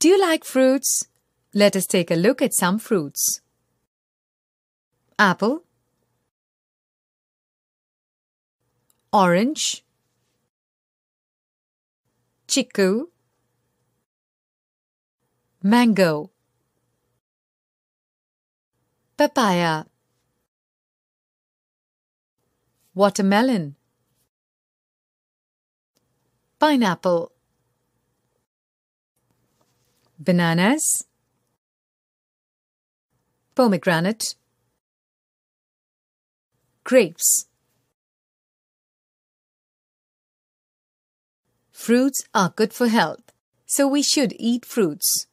Do you like fruits? Let us take a look at some fruits. Apple Orange Chiku Mango Papaya Watermelon Pineapple bananas, pomegranate, grapes. Fruits are good for health, so we should eat fruits.